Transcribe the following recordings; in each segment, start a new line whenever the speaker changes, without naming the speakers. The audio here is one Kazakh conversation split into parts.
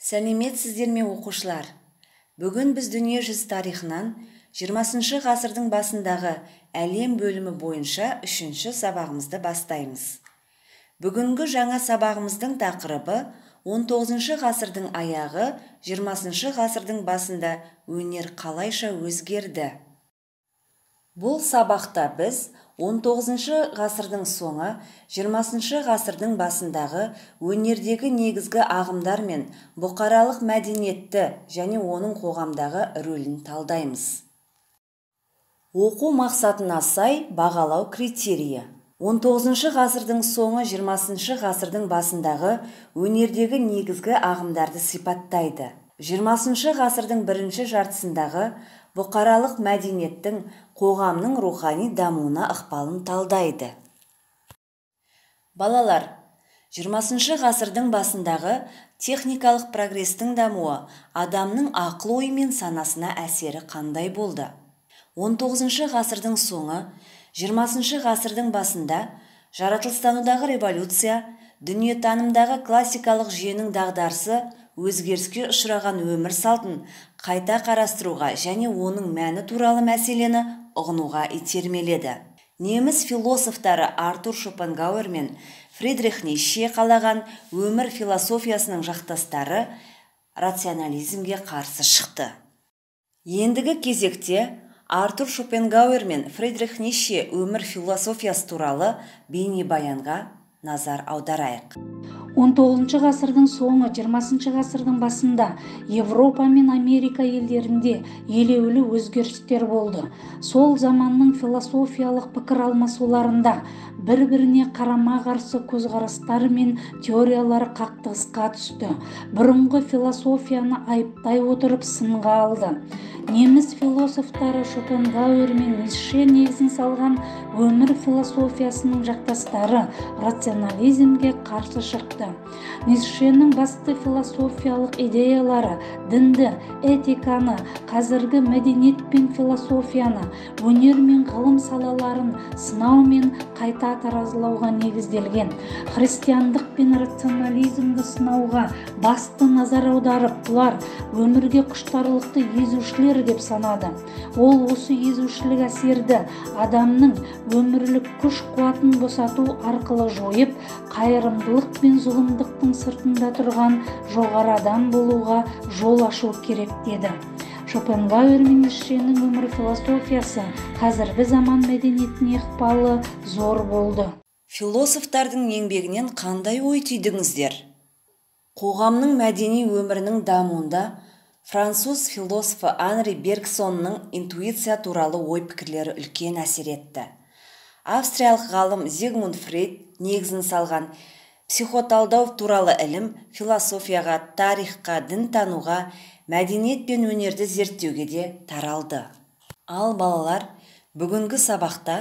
сәлеметсіздер ме оқушылар бүгін біз дүниежүзі тарихынан 20 ғасырдың басындағы әлем бөлімі бойынша үшінші сабағымызды бастаймыз бүгінгі жаңа сабағымыздың тақырыбы 19 ғасырдың аяғы 20 ғасырдың басында өнер қалайша өзгерді бұл сабақта біз 19 ғасырдың соңы 20 ғасырдың басындағы өнердегі негізгі ағымдар мен бұқаралық мәдениетті және оның қоғамдағы рөлін талдаймыз оқу мақсатына сай бағалау критерийі 19 ғасырдың соңы 20 ғасырдың басындағы өнердегі негізгі ағымдарды сипаттайды 20 ғасырдың бірінші жартысындағы бұқаралық мәдениеттің қоғамның рухани дамуына ықпалын талдайды балалар 20 ғасырдың басындағы техникалық прогрестің дамуы адамның ақыл ойы мен санасына әсері қандай болды 19 ғасырдың соңы 20 ғасырдың басында жаратылыстанудағы революция дүниетанымдағы классикалық жүйенің дағдарысы өзгеріске ұшыраған өмір салтын қайта қарастыруға және оның мәні туралы мәселені ұғынуға итермеледі неміс философтары артур шопенгауэр мен фридрих нише қалаған өмір философиясының жақтастары рационализмге қарсы шықты ендігі кезекте артур шопенгауэр мен фридрих нише өмір философиясы туралы бейнебаянға назар аударайық
19 ғасырдың соңы 20 ғасырдың басында Европа мен Америка елдерінде елеулі өзгерістер болды. Сол заманның философиялық пікір алмасуларында бір-біріне қарама-қарсы көзқарастар мен теориялар қақтығысқа түсті. Бұрынғы философияны айыптай отырып сынға алды. Неміс философтары Шопенгауэр мен Ницше негізін салған өмір философиясының жақтастары рационализмге қарсы шықты ницшенің басты философиялық идеялары дінді этиканы қазіргі мәдениет пен философияны өнер мен ғылым салаларын сынау мен қайта таразылауға негізделген христиандық пен рационализмді сынауға басты назар аударып бұлар өмірге құштарлықты езушілер деп санады ол осы езушілік әсерді адамның өмірлік күш қуатын босату арқылы жойып деп қайырымдылық пен зұлымдықтың сыртында тұрған жоғары адам болуға жол ашу керек деді шопенгауэр меніңшенің өмір философиясы қазіргі заман мәдениетіне ықпалы зор болды философтардың
еңбегінен қандай ой
түйдіңіздер қоғамның мәдени
өмірінің дамуында француз философы анри бергсонның интуиция туралы ой пікірлері үлкен әсер етті австриялық ғалым зигмунд фрейд негізін салған психоталдау туралы ілім философияға тарихқа тануға мәдениет пен өнерді зерттеуге де таралды ал балалар бүгінгі сабақта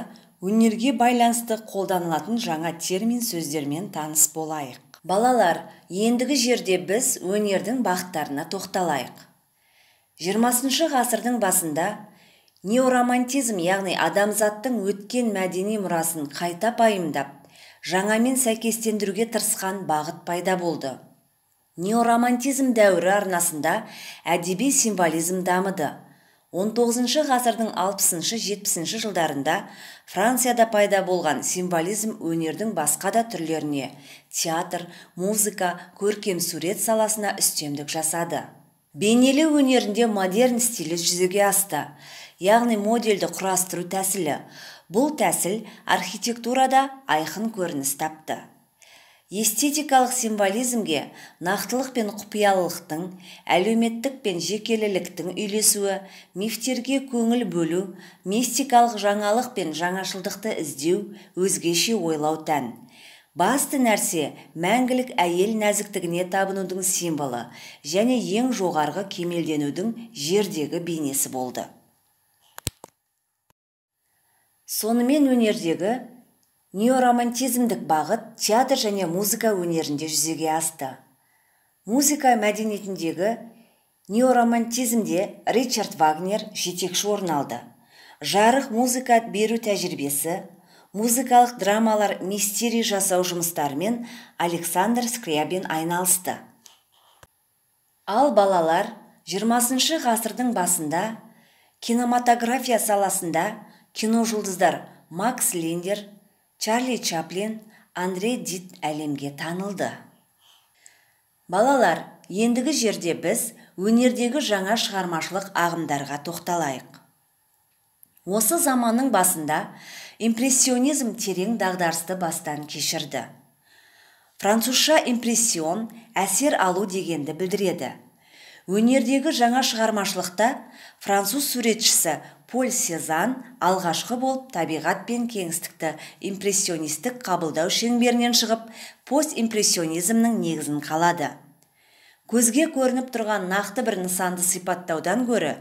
өнерге байланысты қолданылатын жаңа термин сөздермен таныс болайық балалар ендігі жерде біз өнердің бағыттарына тоқталайық 20 ғасырдың басында неоромантизм яғни адамзаттың өткен мәдени мұрасын қайта пайымдап жаңамен сәйкестендіруге тырысқан бағыт пайда болды неоромантизм дәуірі арнасында әдеби символизм дамыды 19 ғасырдың 60-70 жылдарында францияда пайда болған символизм өнердің басқа да түрлеріне театр музыка көркем сурет саласына үстемдік жасады Бенелі өнерінде модерн стилі жүзеге асты яғни модельді құрастыру тәсілі бұл тәсіл архитектурада айқын көрініс тапты эстетикалық символизмге нақтылық пен құпиялылықтың әлеуметтік пен жекеліліктің үйлесуі мифтерге көңіл бөлу мистикалық жаңалық пен жаңашылдықты іздеу өзгеше ойлау тән басты нәрсе мәңгілік әйел нәзіктігіне табынудың символы және ең жоғарғы кемелденудің жердегі бейнесі болды сонымен өнердегі неоромантизмдік бағыт театр және музыка өнерінде жүзеге асты музыка мәдениетіндегі неоромантизмде ричард вагнер жетекші орын алды жарық музыка беру тәжірибесі музыкалық драмалар мистерий жасау жұмыстарымен александр скрябин айналысты ал балалар 20 ғасырдың басында кинематография саласында кино жұлдыздар макс Лендер, чарли чаплин Андрей Дит әлемге танылды балалар ендігі жерде біз өнердегі жаңа шығармашылық ағымдарға тоқталайық осы заманның басында импрессионизм терең дағдарысты бастан кешірді французша импрессион әсер алу дегенді білдіреді өнердегі жаңа шығармашылықта француз суретшісі поль сезан алғашқы болып табиғат пен кеңістікті импрессионистік қабылдау шеңберінен шығып пост постимпрессионизмнің негізін қалады көзге көрініп тұрған нақты бір нысанды сипаттаудан гөрі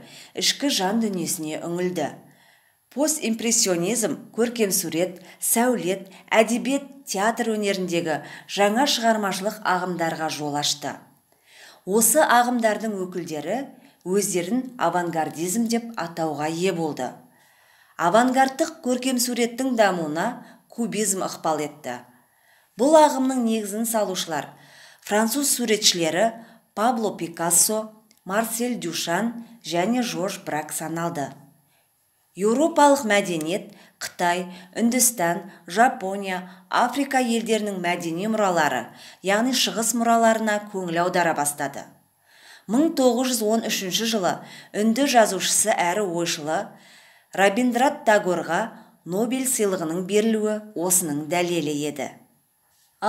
ішкі жан дүниесіне үңілді Пост-импрессионизм Көркем сурет, сәулет әдебиет театр өнеріндегі жаңа шығармашылық ағымдарға жол ашты осы ағымдардың өкілдері өздерін авангардизм деп атауға ие болды авангардтық көркемсуреттің дамуына кубизм ықпал етті бұл ағымның негізін салушылар француз суретшілері пабло пикассо марсель дюшан және жорж брак саналды еуропалық мәдениет қытай үндістан жапония африка елдерінің мәдени мұралары яғни шығыс мұраларына көңіл аудара бастады 1913 жылы үнді жазушысы әрі ойшылы рабиндрат тагорға нобель сыйлығының берілуі осының дәлелі еді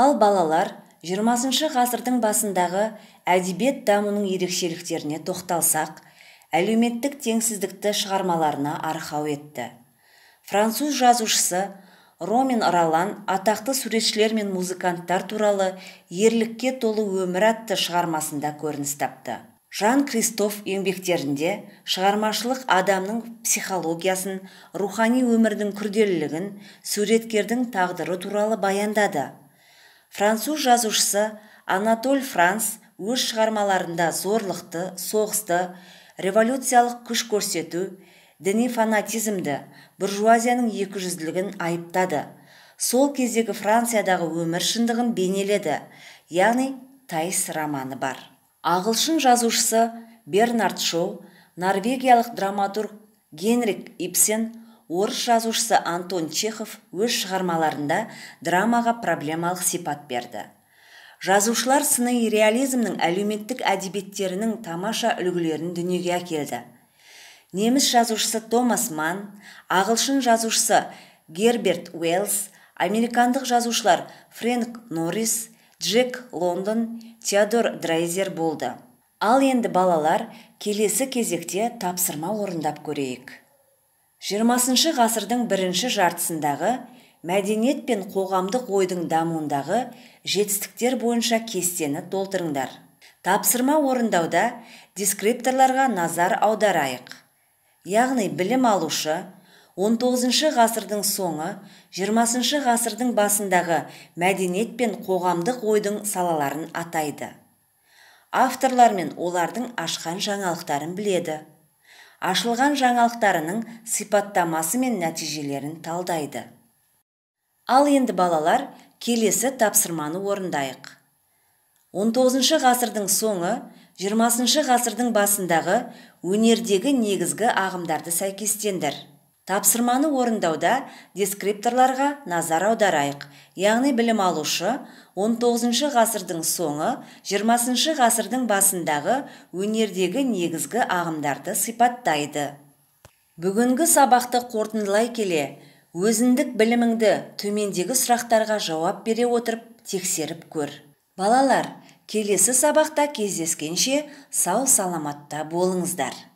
ал балалар 20 ғасырдың басындағы әдебиет дамуының ерекшеліктеріне тоқталсақ әлеуметтік теңсіздікті шығармаларына арқау етті француз жазушысы Ромен ролан атақты суретшілер мен музыканттар туралы ерлікке толы өмір атты шығармасында көрініс тапты жан кристоф еңбектерінде шығармашылық адамның психологиясын рухани өмірдің күрделілігін суреткердің тағдыры туралы баяндады француз жазушысы анатоль франс өз шығармаларында зорлықты соғысты революциялық күш көрсету діни фанатизмді буржуазияның екіжүзділігін айыптады сол кездегі франциядағы өмір шындығын бейнеледі яғни тайс романы бар ағылшын жазушысы бернард шоу норвегиялық драматург генрик ипсен орыс жазушысы антон чехов өз шығармаларында драмаға проблемалық сипат берді жазушылар сыни реализмнің әлеуметтік әдебиеттерінің тамаша үлгілерін дүниеге әкелді неміс жазушысы томас ман ағылшын жазушысы герберт уэллс американдық жазушылар фрэнк норрис джек лондон теодор драйзер болды ал енді балалар келесі кезекте тапсырма орындап көрейік 20 ғасырдың бірінші жартысындағы мәдениет пен қоғамдық ойдың дамуындағы жетістіктер бойынша кестені толтырыңдар тапсырма орындауда дескрипторларға назар аударайық яғни білім алушы 19 шы ғасырдың соңы 20 шы ғасырдың басындағы мәдениет пен қоғамдық ойдың салаларын атайды авторлар мен олардың ашқан жаңалықтарын біледі ашылған жаңалықтарының сипаттамасы мен нәтижелерін талдайды ал енді балалар келесі тапсырманы орындайық 19 ғасырдың соңы 20 ғасырдың басындағы өнердегі негізгі ағымдарды сәйкестендір тапсырманы орындауда дескрипторларға назар аударайық яғни білім алушы 19 ғасырдың соңы 20 ғасырдың басындағы өнердегі негізгі ағымдарды сипаттайды бүгінгі сабақты қорытындылай келе өзіндік біліміңді төмендегі сұрақтарға жауап бере отырып тексеріп көр балалар келесі сабақта кездескенше сау саламатта болыңыздар